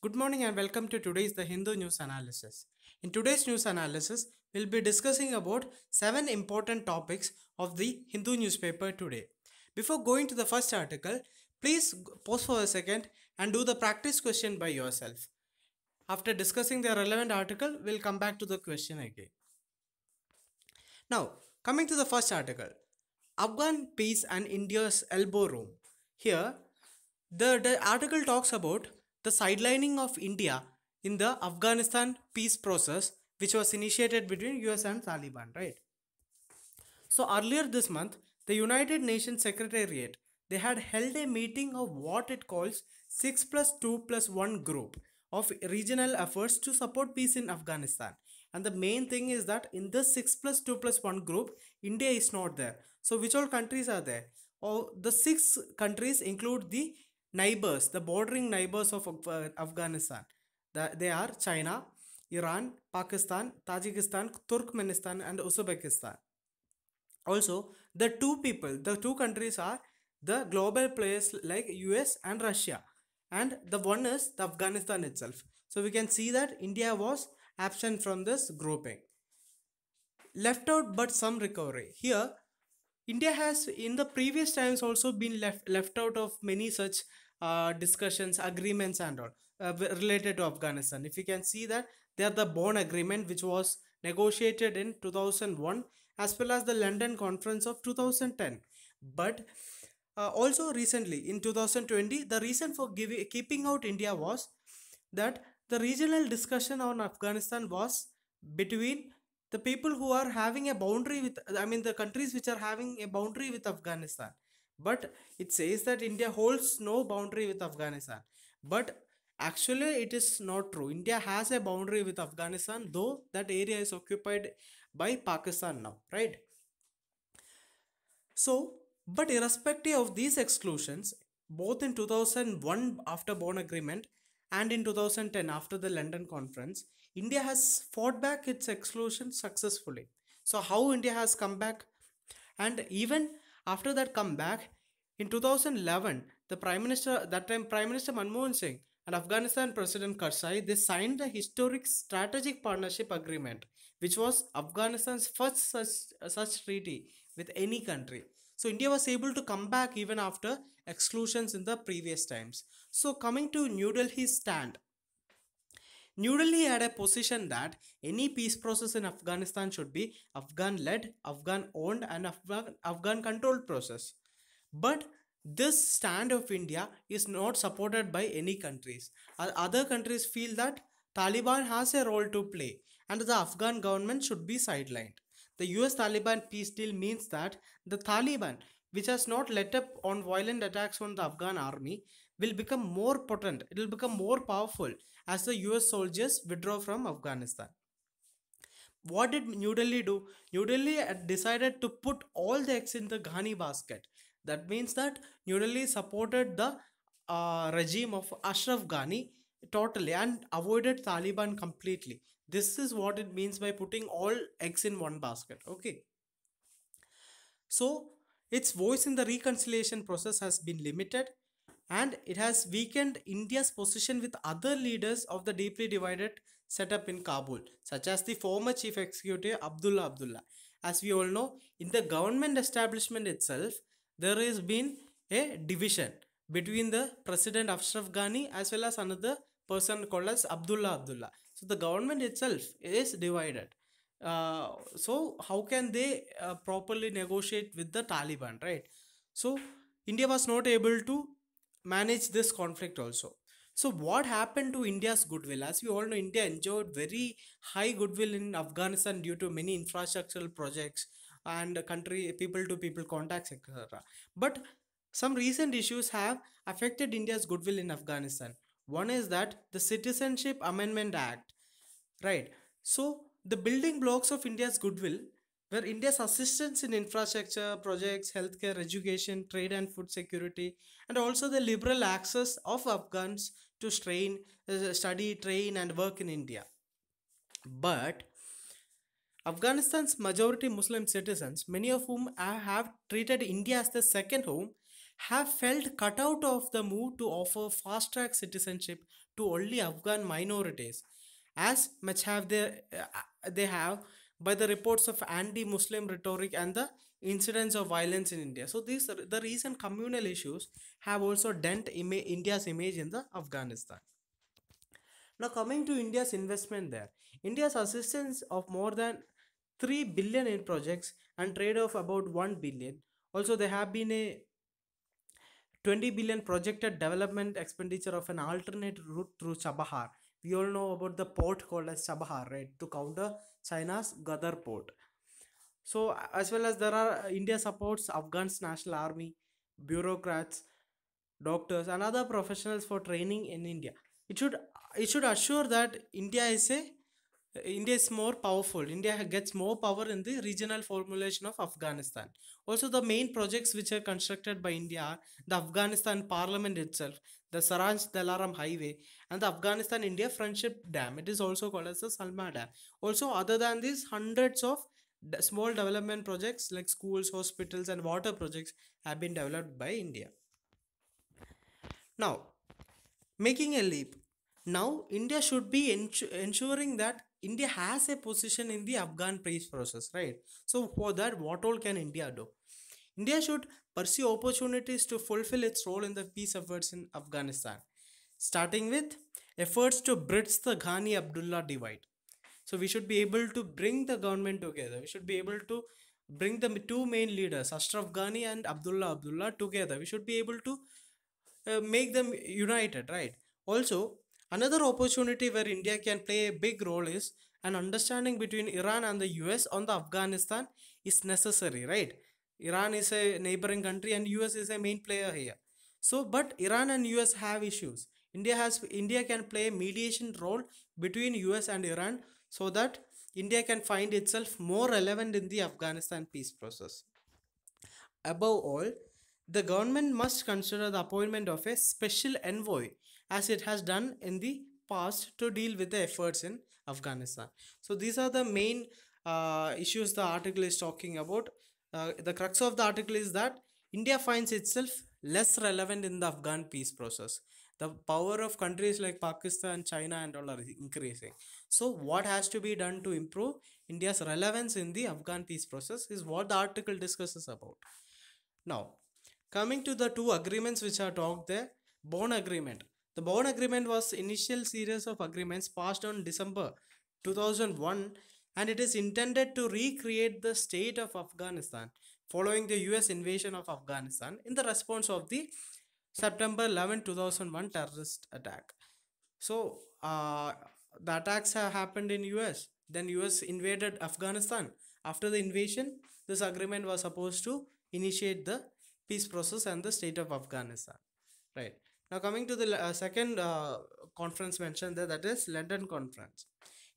Good morning and welcome to today's The Hindu News Analysis. In today's news analysis, we'll be discussing about 7 important topics of the Hindu newspaper today. Before going to the first article, please pause for a second and do the practice question by yourself. After discussing the relevant article, we'll come back to the question again. Now, coming to the first article, Afghan peace and India's elbow room. Here, the, the article talks about the sidelining of India in the Afghanistan peace process, which was initiated between US and Taliban, right? So earlier this month, the United Nations Secretariat, they had held a meeting of what it calls 6 plus 2 plus 1 group of regional efforts to support peace in Afghanistan. And the main thing is that in the 6 plus 2 plus 1 group, India is not there. So which all countries are there? Oh, the six countries include the neighbors, the bordering neighbors of Afghanistan. They are China, Iran, Pakistan, Tajikistan, Turkmenistan, and Uzbekistan. Also, the two people, the two countries are the global players like US and Russia, and the one is the Afghanistan itself. So we can see that India was absent from this grouping. Left out but some recovery. Here, India has in the previous times also been left left out of many such uh, discussions, agreements, and all uh, related to Afghanistan. If you can see that, they are the Bonn Agreement, which was negotiated in 2001, as well as the London Conference of 2010. But uh, also recently, in 2020, the reason for giving, keeping out India was that the regional discussion on Afghanistan was between the people who are having a boundary with, I mean, the countries which are having a boundary with Afghanistan but it says that india holds no boundary with afghanistan but actually it is not true india has a boundary with afghanistan though that area is occupied by pakistan now right so but irrespective of these exclusions both in 2001 after bonn agreement and in 2010 after the london conference india has fought back its exclusion successfully so how india has come back and even after that comeback, in 2011 the prime minister that time prime minister manmohan singh and afghanistan president karzai they signed the historic strategic partnership agreement which was afghanistan's first such, such treaty with any country so India was able to come back even after exclusions in the previous times. So coming to New Delhi's stand, New Delhi had a position that any peace process in Afghanistan should be Afghan led, Afghan owned, and Afghan, Afghan controlled process. But this stand of India is not supported by any countries. Other countries feel that Taliban has a role to play and the Afghan government should be sidelined. The US Taliban peace deal means that the Taliban, which has not let up on violent attacks on the Afghan army, will become more potent, it will become more powerful as the US soldiers withdraw from Afghanistan. What did New Delhi do? New Delhi decided to put all the eggs in the Ghani basket. That means that New Delhi supported the uh, regime of Ashraf Ghani totally and avoided Taliban completely. This is what it means by putting all eggs in one basket. Okay. So, its voice in the reconciliation process has been limited and it has weakened India's position with other leaders of the deeply divided setup in Kabul, such as the former chief executive Abdullah Abdullah. As we all know, in the government establishment itself, there has been a division between the president Ashraf Ghani as well as another person called as Abdullah Abdullah. So the government itself is divided. Uh, so how can they uh, properly negotiate with the Taliban, right? So India was not able to manage this conflict also. So what happened to India's goodwill? As we all know, India enjoyed very high goodwill in Afghanistan due to many infrastructural projects and country people to people contacts, etc. But some recent issues have affected India's goodwill in Afghanistan. One is that the Citizenship Amendment Act, right? So the building blocks of India's goodwill where India's assistance in infrastructure, projects, healthcare, education, trade, and food security, and also the liberal access of Afghans to strain, uh, study, train, and work in India. But Afghanistan's majority Muslim citizens, many of whom have treated India as their second home, have felt cut out of the move to offer fast track citizenship to only Afghan minorities, as much have they, uh, they have by the reports of anti-Muslim rhetoric and the incidents of violence in India. So these the recent communal issues have also dent India's image in the Afghanistan. Now coming to India's investment there, India's assistance of more than 3 billion in projects and trade of about 1 billion. Also there have been a 20 billion projected development expenditure of an alternate route through Chabahar we all know about the port called as Chabahar, right, to counter China's Ghadar port. So, as well as there are uh, India supports Afghan's national army, bureaucrats, doctors, and other professionals for training in India. It should it should assure that India is a India is more powerful. India gets more power in the regional formulation of Afghanistan. Also, the main projects which are constructed by India are the Afghanistan parliament itself, the Sarang Dalaram Highway, and the Afghanistan India Friendship Dam. It is also called as the Salma Dam. Also, other than these, hundreds of small development projects like schools, hospitals, and water projects have been developed by India. Now, making a leap. Now, India should be ensu ensuring that India has a position in the Afghan peace process, right? So, for that, what all can India do? India should pursue opportunities to fulfill its role in the peace efforts in Afghanistan, starting with efforts to bridge the Ghani Abdullah divide. So we should be able to bring the government together. We should be able to bring the two main leaders, Ashraf Ghani and Abdullah Abdullah, together. We should be able to uh, make them united, right? Also, another opportunity where India can play a big role is an understanding between Iran and the US on the Afghanistan is necessary, right? Iran is a neighboring country and US is a main player here. So, but Iran and US have issues. India has India can play a mediation role between US and Iran so that India can find itself more relevant in the Afghanistan peace process. Above all, the government must consider the appointment of a special envoy as it has done in the past to deal with the efforts in Afghanistan. So these are the main uh, issues the article is talking about uh, the crux of the article is that India finds itself less relevant in the Afghan peace process. The power of countries like Pakistan, China, and all are increasing. So, what has to be done to improve India's relevance in the Afghan peace process is what the article discusses about. Now, coming to the two agreements which are talked there Bond Agreement. The Bond Agreement was initial series of agreements passed on December 2001 and it is intended to recreate the state of Afghanistan following the US invasion of Afghanistan in the response of the September 11, 2001 terrorist attack. So uh, the attacks have happened in US. Then US invaded Afghanistan. After the invasion, this agreement was supposed to initiate the peace process and the state of Afghanistan. Right. Now coming to the uh, second uh, conference mentioned there, that is London Conference.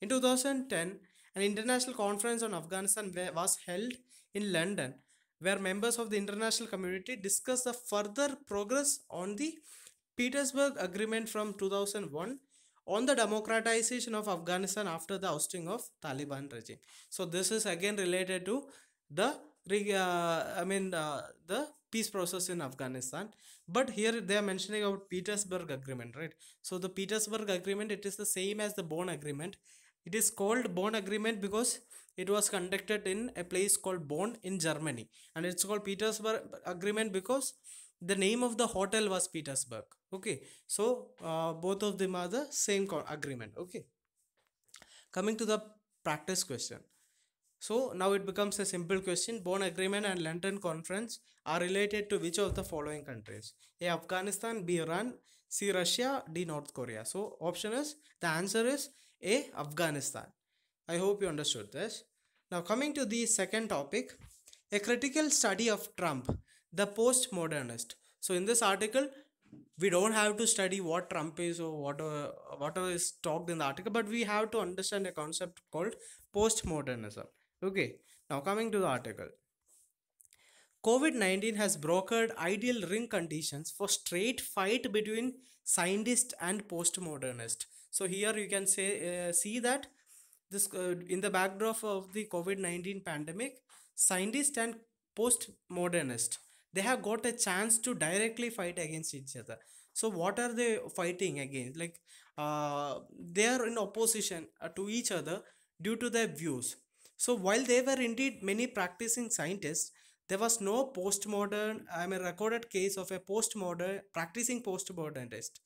In 2010, an international conference on Afghanistan was held in London, where members of the international community discussed the further progress on the Petersburg Agreement from 2001 on the democratization of Afghanistan after the ousting of Taliban regime. So this is again related to the uh, I mean uh, the peace process in Afghanistan. But here they are mentioning about Petersburg Agreement, right? So the Petersburg Agreement it is the same as the Bonn Agreement. It is called Bonn Agreement because it was conducted in a place called Bonn in Germany. And it's called Petersburg Agreement because the name of the hotel was Petersburg. Okay. So, uh, both of them are the same agreement. Okay. Coming to the practice question. So now it becomes a simple question. Bonn Agreement and London Conference are related to which of the following countries? A. Afghanistan, B. Iran, C. Russia, D. North Korea. So option is, the answer is a. Afghanistan. I hope you understood this. Now coming to the second topic, a critical study of Trump, the postmodernist. So in this article, we don't have to study what Trump is or whatever uh, whatever is talked in the article, but we have to understand a concept called postmodernism. Okay, now coming to the article. COVID-19 has brokered ideal ring conditions for straight fight between scientist and postmodernist so here you can say uh, see that this uh, in the backdrop of the covid-19 pandemic scientists and postmodernists they have got a chance to directly fight against each other so what are they fighting against like uh, they are in opposition uh, to each other due to their views so while there were indeed many practicing scientists there was no postmodern i mean recorded case of a postmodern practicing postmodernist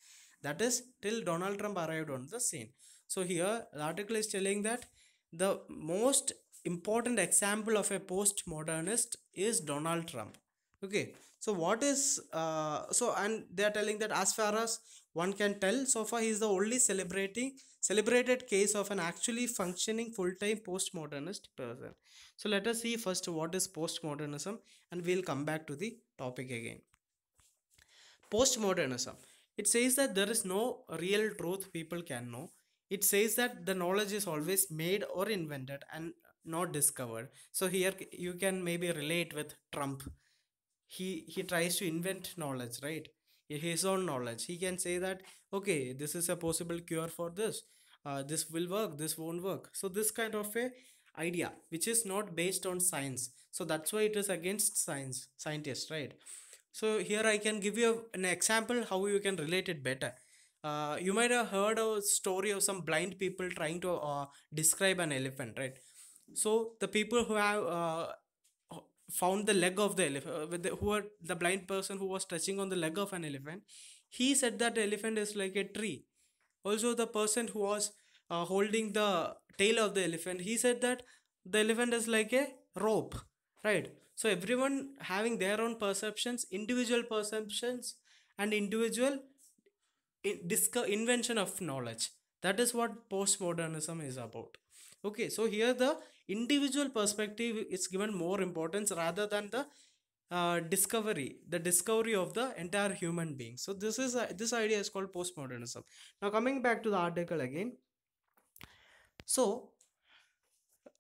that is till Donald Trump arrived on the scene. So here the article is telling that the most important example of a postmodernist is Donald Trump. Okay, so what is uh, so and they are telling that as far as one can tell, so far he is the only celebrating celebrated case of an actually functioning full-time postmodernist person. So let us see first what is postmodernism, and we'll come back to the topic again. Postmodernism it says that there is no real truth people can know. It says that the knowledge is always made or invented and not discovered. So here you can maybe relate with Trump. He he tries to invent knowledge, right? His own knowledge. He can say that okay, this is a possible cure for this. Uh, this will work. This won't work. So this kind of a idea which is not based on science. So that's why it is against science scientists, right? So here I can give you an example how you can relate it better. Uh, you might have heard a story of some blind people trying to uh, describe an elephant, right? So the people who have uh, found the leg of the elephant, uh, who are the blind person who was touching on the leg of an elephant, he said that elephant is like a tree. Also, the person who was uh, holding the tail of the elephant, he said that the elephant is like a rope, right? so everyone having their own perceptions individual perceptions and individual in- invention of knowledge that is what postmodernism is about okay so here the individual perspective is given more importance rather than the uh, discovery the discovery of the entire human being so this is uh, this idea is called postmodernism now coming back to the article again so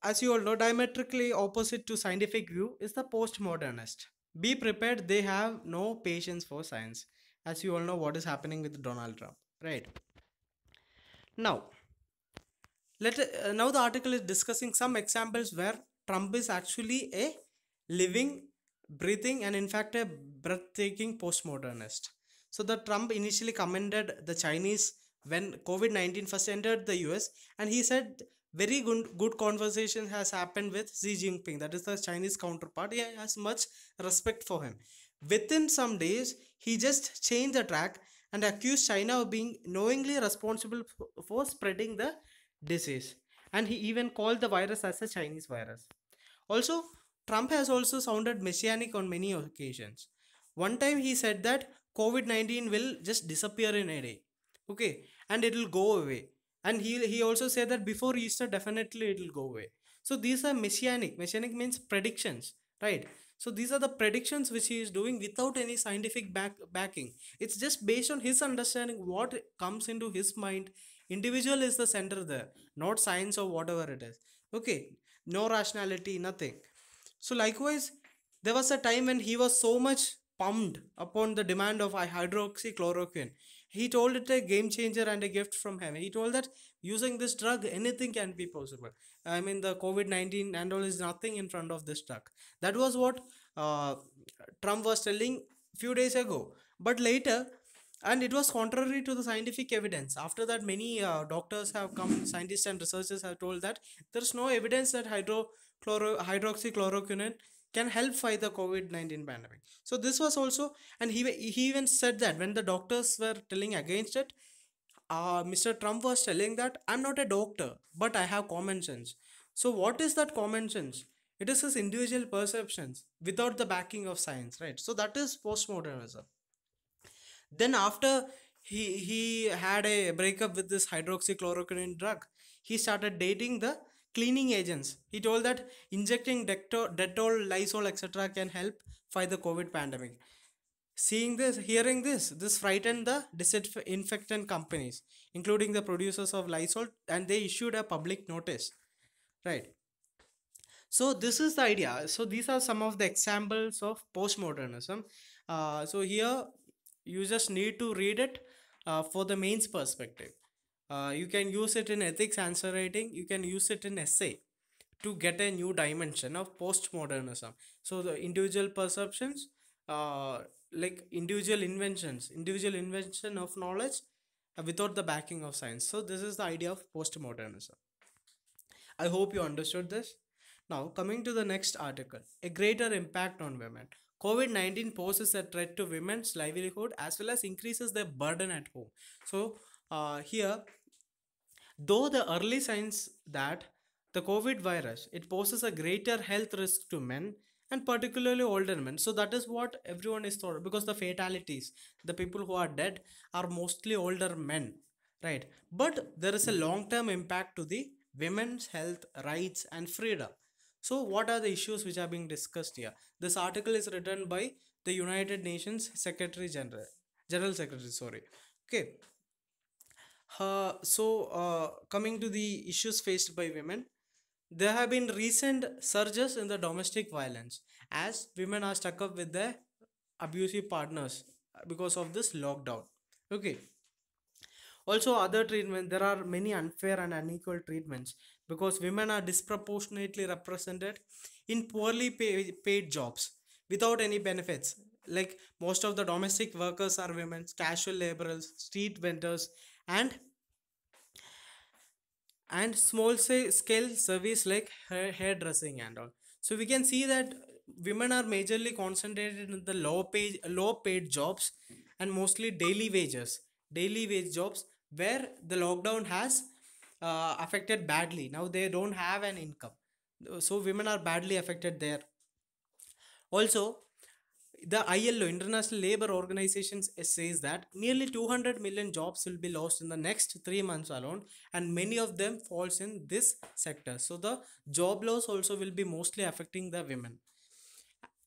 as you all know, diametrically opposite to scientific view is the postmodernist. Be prepared, they have no patience for science. As you all know, what is happening with Donald Trump, right? Now, let uh, now the article is discussing some examples where Trump is actually a living, breathing, and in fact a breathtaking postmodernist. So the Trump initially commended the Chinese when COVID 19 first entered the US, and he said very good good conversation has happened with Xi Jinping, that is the Chinese counterpart. He has much respect for him. Within some days, he just changed the track and accused China of being knowingly responsible for spreading the disease. And he even called the virus as a Chinese virus. Also, Trump has also sounded messianic on many occasions. One time he said that COVID 19 will just disappear in a day. Okay, and it will go away and he he also said that before easter definitely it will go away so these are messianic messianic means predictions right so these are the predictions which he is doing without any scientific back, backing it's just based on his understanding what comes into his mind individual is the center there not science or whatever it is okay no rationality nothing so likewise there was a time when he was so much pumped upon the demand of hydroxychloroquine he told it a game changer and a gift from heaven. He told that using this drug, anything can be possible. I mean, the COVID 19 and all is nothing in front of this drug. That was what uh, Trump was telling few days ago. But later, and it was contrary to the scientific evidence after that many uh, doctors have come scientists and researchers have told that there's no evidence that hydro hydroxychloroquine can help fight the COVID-19 pandemic. So this was also, and he, he even said that when the doctors were telling against it, uh, Mr. Trump was telling that I'm not a doctor, but I have common sense. So what is that common sense? It is his individual perceptions without the backing of science, right? So that is postmodernism. Then after he he had a breakup with this hydroxychloroquine drug, he started dating the cleaning agents. He told that injecting Dettol, Lysol, etc. can help fight the COVID pandemic. Seeing this, hearing this, this frightened the disinfectant companies, including the producers of Lysol, and they issued a public notice. Right. So this is the idea. So these are some of the examples of postmodernism. Uh, so here you just need to read it uh, for the mains perspective. Uh, you can use it in ethics answer writing you can use it in essay to get a new dimension of postmodernism so the individual perceptions uh, like individual inventions individual invention of knowledge without the backing of science so this is the idea of postmodernism i hope you understood this now coming to the next article a greater impact on women COVID 19 poses a threat to women's livelihood as well as increases their burden at home. So, uh, here though the early signs that the covid virus it poses a greater health risk to men and particularly older men so that is what everyone is thought because the fatalities the people who are dead are mostly older men right but there is a long term impact to the women's health rights and freedom so what are the issues which are being discussed here this article is written by the united nations secretary general general secretary sorry okay uh, so, uh, coming to the issues faced by women, there have been recent surges in the domestic violence as women are stuck up with their abusive partners because of this lockdown. Okay. Also, other treatment there are many unfair and unequal treatments because women are disproportionately represented in poorly pay- paid jobs without any benefits like most of the domestic workers are women casual laborers street vendors and and small scale service like hairdressing and all so we can see that women are majorly concentrated in the low paid low paid jobs and mostly daily wages daily wage jobs where the lockdown has uh, affected badly now they don't have an income so women are badly affected there also the ILO, International Labour Organization's says that nearly 200 million jobs will be lost in the next three months alone and many of them falls in this sector. So the job loss also will be mostly affecting the women.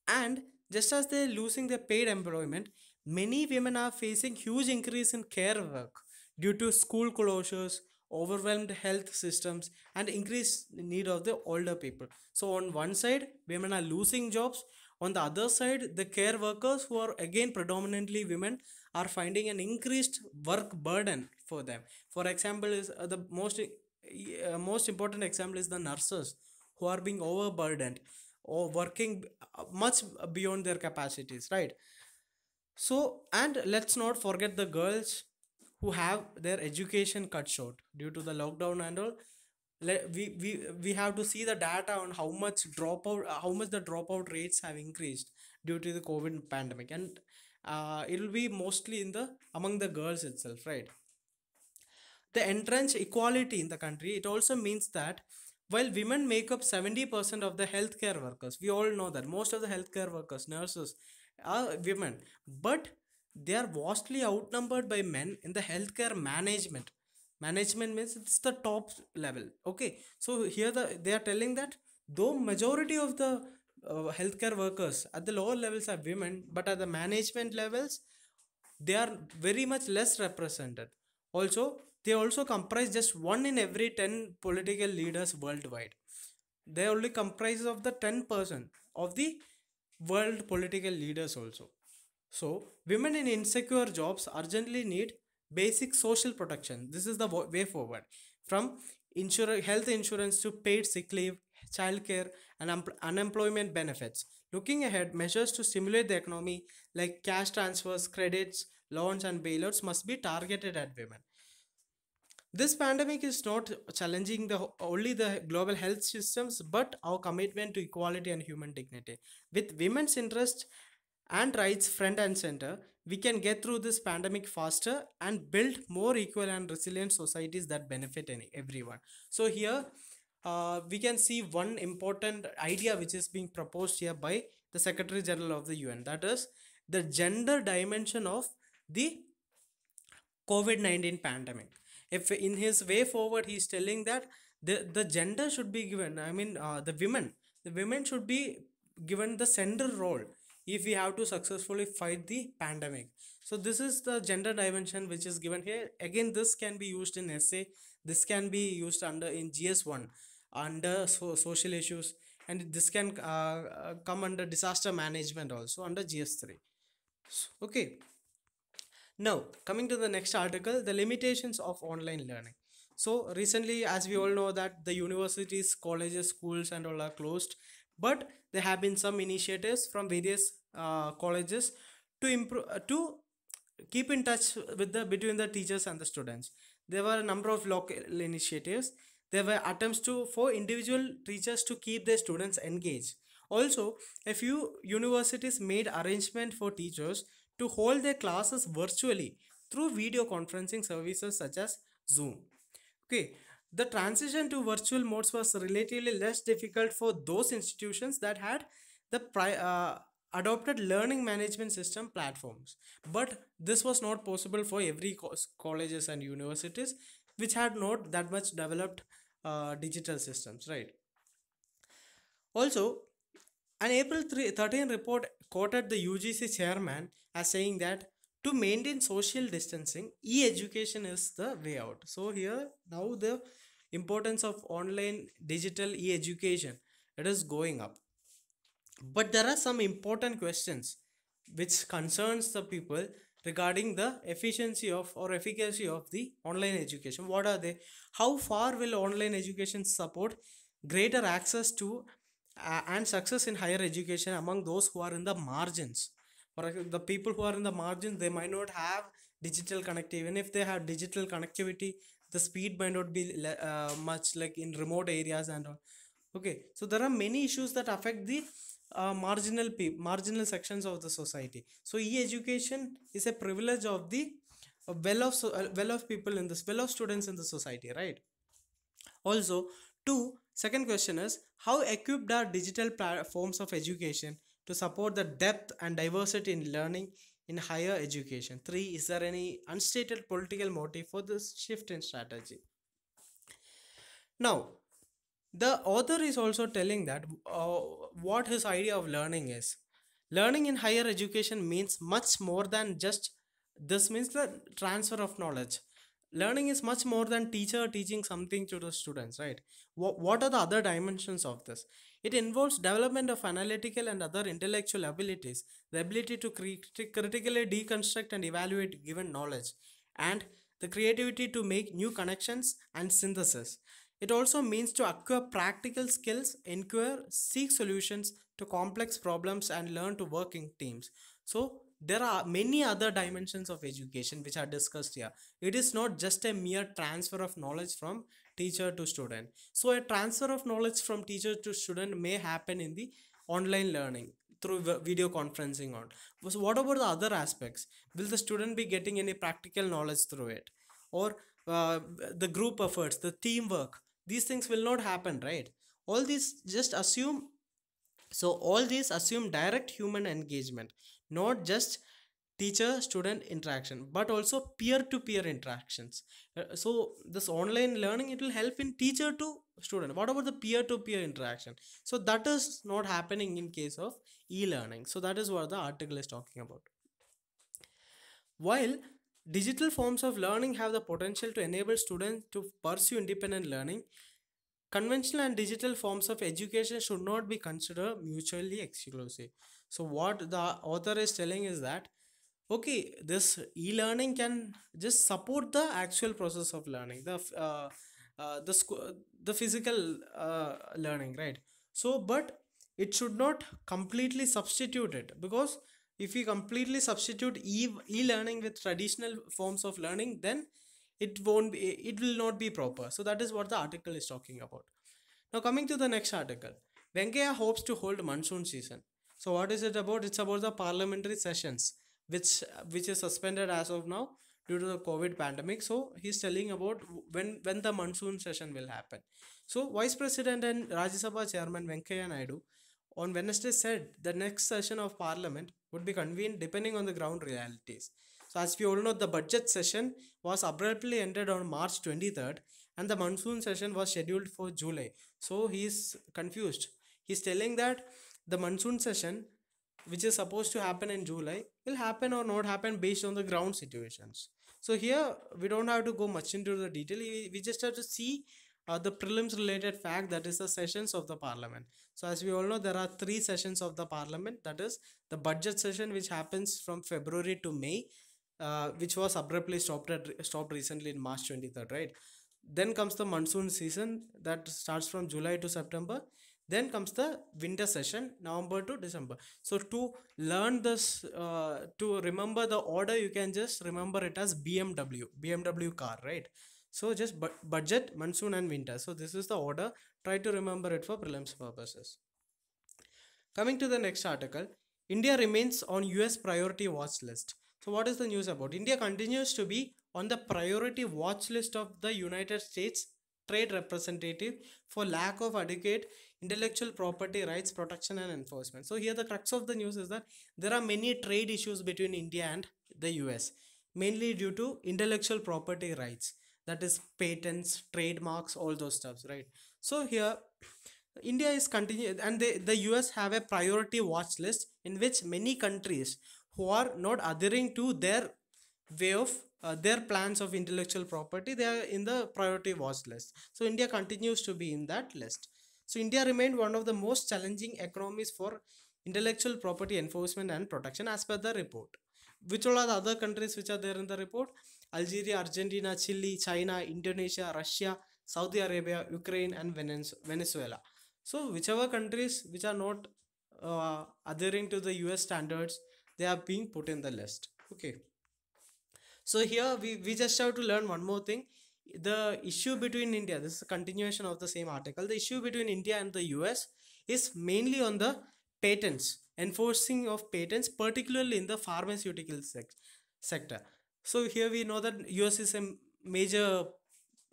And just as they're losing their paid employment, many women are facing huge increase in care work due to school closures, overwhelmed health systems and increased need of the older people so on one side women are losing jobs on the other side, the care workers, who are again predominantly women, are finding an increased work burden for them. For example, is uh, the most uh, most important example is the nurses who are being overburdened or working uh, much beyond their capacities, right? So, and let's not forget the girls who have their education cut short due to the lockdown and all let we, we we have to see the data on how much dropout how much the dropout rates have increased due to the covid pandemic and uh, it will be mostly in the among the girls itself right the entrenched equality in the country it also means that while women make up 70% of the healthcare workers we all know that most of the healthcare workers nurses are women but they are vastly outnumbered by men in the healthcare management management means it's the top level okay so here the they are telling that though majority of the uh, healthcare workers at the lower levels are women but at the management levels they are very much less represented also they also comprise just one in every 10 political leaders worldwide they only comprise of the 10% of the world political leaders also so women in insecure jobs urgently need basic social protection this is the way forward from insurance health insurance to paid sick leave childcare and unemployment benefits looking ahead measures to stimulate the economy like cash transfers credits loans and bailouts must be targeted at women this pandemic is not challenging the only the global health systems but our commitment to equality and human dignity with women's interests and rights front and center we can get through this pandemic faster and build more equal and resilient societies that benefit any, everyone so here uh, we can see one important idea which is being proposed here by the secretary general of the un that is the gender dimension of the covid-19 pandemic if in his way forward he's telling that the, the gender should be given i mean uh, the women the women should be given the central role if we have to successfully fight the pandemic so this is the gender dimension which is given here again this can be used in essay this can be used under in gs1 under so social issues and this can uh, uh come under disaster management also under gs3 okay now coming to the next article the limitations of online learning so recently as we all know that the universities colleges schools and all are closed but there have been some initiatives from various uh, colleges to improve uh, to keep in touch with the between the teachers and the students there were a number of local initiatives there were attempts to for individual teachers to keep their students engaged also a few universities made arrangement for teachers to hold their classes virtually through video conferencing services such as zoom okay the transition to virtual modes was relatively less difficult for those institutions that had the pri- uh, adopted learning management system platforms but this was not possible for every co- colleges and universities which had not that much developed uh, digital systems right also an april 3, 13 report quoted the ugc chairman as saying that to maintain social distancing e-education is the way out so here now the importance of online digital e-education it is going up but there are some important questions which concerns the people regarding the efficiency of or efficacy of the online education what are they how far will online education support greater access to uh, and success in higher education among those who are in the margins for the people who are in the margins they might not have digital connectivity even if they have digital connectivity the speed might not be uh, much like in remote areas and all okay so there are many issues that affect the uh, marginal people marginal sections of the society so e-education is a privilege of the uh, well of so, uh, well of people in this well of students in the society right also two second question is how equipped are digital platforms of education to support the depth and diversity in learning in higher education three is there any unstated political motive for this shift in strategy now the author is also telling that uh, what his idea of learning is learning in higher education means much more than just this means the transfer of knowledge learning is much more than teacher teaching something to the students right what, what are the other dimensions of this it involves development of analytical and other intellectual abilities the ability to crit- critically deconstruct and evaluate given knowledge and the creativity to make new connections and synthesis it also means to acquire practical skills, inquire, seek solutions to complex problems, and learn to work in teams. So, there are many other dimensions of education which are discussed here. It is not just a mere transfer of knowledge from teacher to student. So, a transfer of knowledge from teacher to student may happen in the online learning through video conferencing on so what about the other aspects will the student be getting any practical knowledge through it or uh, the group efforts the teamwork these things will not happen right all these just assume so all these assume direct human engagement not just teacher student interaction but also peer to peer interactions uh, so this online learning it will help in teacher to student what about the peer to peer interaction so that is not happening in case of e learning so that is what the article is talking about while Digital forms of learning have the potential to enable students to pursue independent learning. Conventional and digital forms of education should not be considered mutually exclusive. So, what the author is telling is that okay, this e learning can just support the actual process of learning, the uh, uh, the the physical uh, learning, right? So, but it should not completely substitute it because if we completely substitute e- e-learning with traditional forms of learning then it won't be it will not be proper so that is what the article is talking about now coming to the next article venkaya hopes to hold monsoon season so what is it about it's about the parliamentary sessions which which is suspended as of now due to the covid pandemic so he's telling about when when the monsoon session will happen so vice president and rajya sabha chairman venkaya naidu on Wednesday said the next session of Parliament would be convened depending on the ground realities. So, as we all know, the budget session was abruptly ended on March 23rd and the monsoon session was scheduled for July. So, he is confused. He is telling that the monsoon session, which is supposed to happen in July, will happen or not happen based on the ground situations. So, here we don't have to go much into the detail, we just have to see uh, the prelims related fact that is the sessions of the parliament so as we all know there are three sessions of the parliament that is the budget session which happens from february to may uh, which was abruptly stopped at, stopped recently in march 23rd right then comes the monsoon season that starts from july to september then comes the winter session november to december so to learn this uh, to remember the order you can just remember it as bmw bmw car right so just bu budget, monsoon and winter. So this is the order. Try to remember it for prelims purposes. Coming to the next article, India remains on US priority watch list. So what is the news about? India continues to be on the priority watch list of the United States trade representative for lack of adequate intellectual property rights protection and enforcement. So here the crux of the news is that there are many trade issues between India and the US mainly due to intellectual property rights that is patents trademarks all those stuffs right so here india is continuing, and they, the us have a priority watch list in which many countries who are not adhering to their way of uh, their plans of intellectual property they are in the priority watch list so india continues to be in that list so india remained one of the most challenging economies for intellectual property enforcement and protection as per the report which all are the other countries which are there in the report Algeria, Argentina, Chile, China, Indonesia, Russia, Saudi Arabia, Ukraine, and Venezuela. So, whichever countries which are not uh, adhering to the US standards, they are being put in the list. Okay. So, here we, we just have to learn one more thing. The issue between India, this is a continuation of the same article, the issue between India and the US is mainly on the patents, enforcing of patents, particularly in the pharmaceutical sector. So here we know that US is a major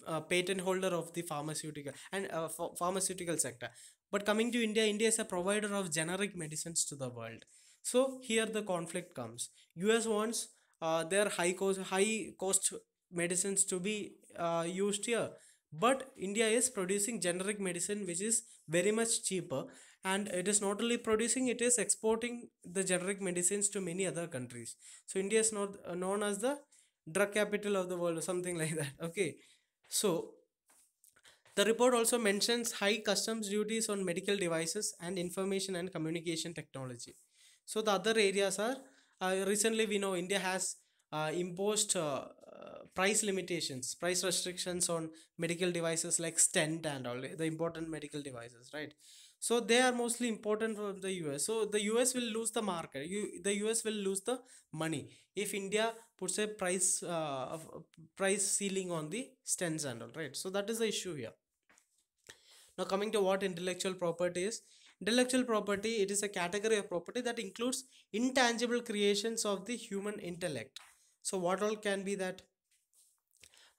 uh, patent holder of the pharmaceutical and uh, ph- pharmaceutical sector. But coming to India, India is a provider of generic medicines to the world. So here the conflict comes. US wants uh, their high cost high cost medicines to be uh, used here, but India is producing generic medicine which is very much cheaper and it is not only producing it is exporting the generic medicines to many other countries so india is not uh, known as the drug capital of the world or something like that okay so the report also mentions high customs duties on medical devices and information and communication technology so the other areas are uh, recently we know india has uh, imposed uh, uh price limitations price restrictions on medical devices like stent and all the important medical devices right so they are mostly important from the us so the us will lose the market you the us will lose the money if india puts a price uh, price ceiling on the stents and all right so that is the issue here now coming to what intellectual property is intellectual property it is a category of property that includes intangible creations of the human intellect so what all can be that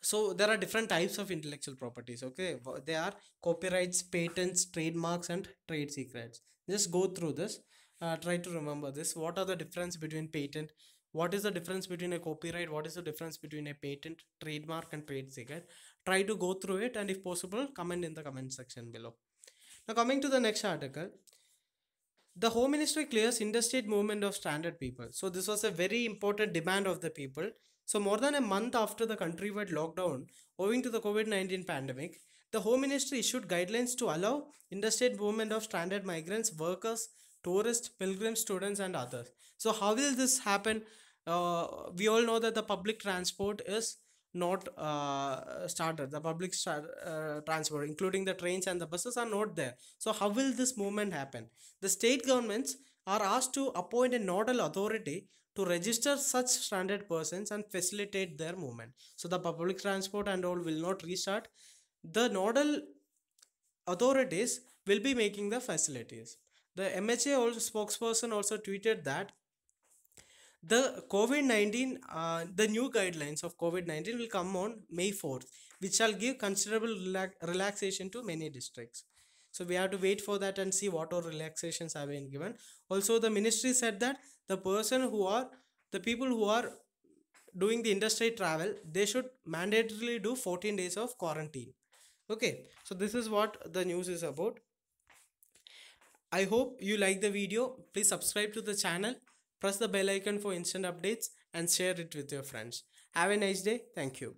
so there are different types of intellectual properties okay they are copyrights patents trademarks and trade secrets just go through this uh, try to remember this what are the difference between patent what is the difference between a copyright what is the difference between a patent trademark and trade secret try to go through it and if possible comment in the comment section below now coming to the next article the home ministry clears interstate movement of stranded people so this was a very important demand of the people so, more than a month after the countrywide lockdown owing to the COVID 19 pandemic, the Home Ministry issued guidelines to allow interstate movement of stranded migrants, workers, tourists, pilgrims, students, and others. So, how will this happen? Uh, we all know that the public transport is not uh, started. The public uh, transport, including the trains and the buses, are not there. So, how will this movement happen? The state governments are asked to appoint a nodal authority to register such stranded persons and facilitate their movement. So the public transport and all will not restart. The nodal authorities will be making the facilities. The MHA also, spokesperson also tweeted that the COVID-19, uh, the new guidelines of COVID-19 will come on May 4th, which shall give considerable relax relaxation to many districts. So we have to wait for that and see what all relaxations have been given. Also, the ministry said that the person who are the people who are doing the industry travel they should mandatorily do 14 days of quarantine okay so this is what the news is about i hope you like the video please subscribe to the channel press the bell icon for instant updates and share it with your friends have a nice day thank you